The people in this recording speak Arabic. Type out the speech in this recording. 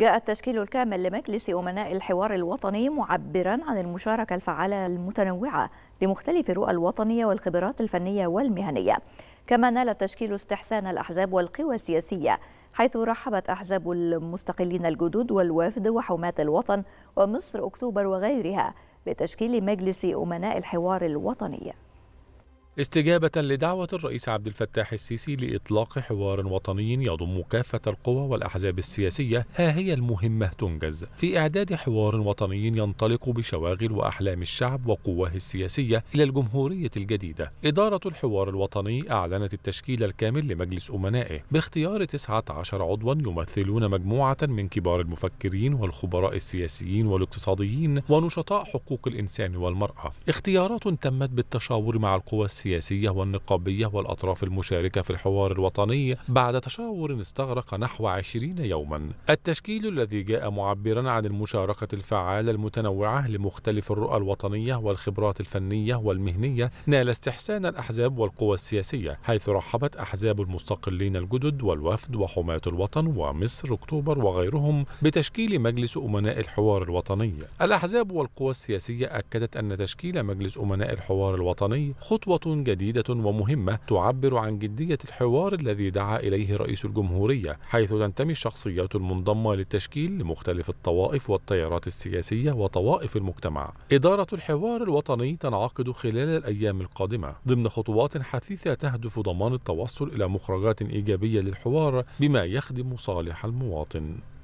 جاء التشكيل الكامل لمجلس أمناء الحوار الوطني معبرا عن المشاركة الفعالة المتنوعة لمختلف الرؤى الوطنية والخبرات الفنية والمهنية كما نال التشكيل استحسان الأحزاب والقوى السياسية حيث رحبت أحزاب المستقلين الجدد والوفد وحماة الوطن ومصر أكتوبر وغيرها بتشكيل مجلس أمناء الحوار الوطني استجابة لدعوة الرئيس عبد الفتاح السيسي لإطلاق حوار وطني يضم كافة القوى والأحزاب السياسية ها هي المهمة تنجز في إعداد حوار وطني ينطلق بشواغل وأحلام الشعب وقواه السياسية إلى الجمهورية الجديدة إدارة الحوار الوطني أعلنت التشكيل الكامل لمجلس أمنائه باختيار 19 عضوا يمثلون مجموعة من كبار المفكرين والخبراء السياسيين والاقتصاديين ونشطاء حقوق الإنسان والمرأة اختيارات تمت بالتشاور مع القوى السياسية السياسية والنقابية والأطراف المشاركة في الحوار الوطني بعد تشاور استغرق نحو 20 يوما التشكيل الذي جاء معبرا عن المشاركة الفعالة المتنوعة لمختلف الرؤى الوطنية والخبرات الفنية والمهنية نال استحسان الأحزاب والقوى السياسية حيث رحبت أحزاب المستقلين الجدد والوفد وحماة الوطن ومصر أكتوبر وغيرهم بتشكيل مجلس أمناء الحوار الوطني الأحزاب والقوى السياسية أكدت أن تشكيل مجلس أمناء الحوار الوطني خطوة جديدة ومهمة تعبر عن جدية الحوار الذي دعا إليه رئيس الجمهورية حيث تنتمي الشخصيات المنضمة للتشكيل لمختلف الطوائف والتيارات السياسية وطوائف المجتمع إدارة الحوار الوطني تنعقد خلال الأيام القادمة ضمن خطوات حثيثة تهدف ضمان التوصل إلى مخرجات إيجابية للحوار بما يخدم صالح المواطن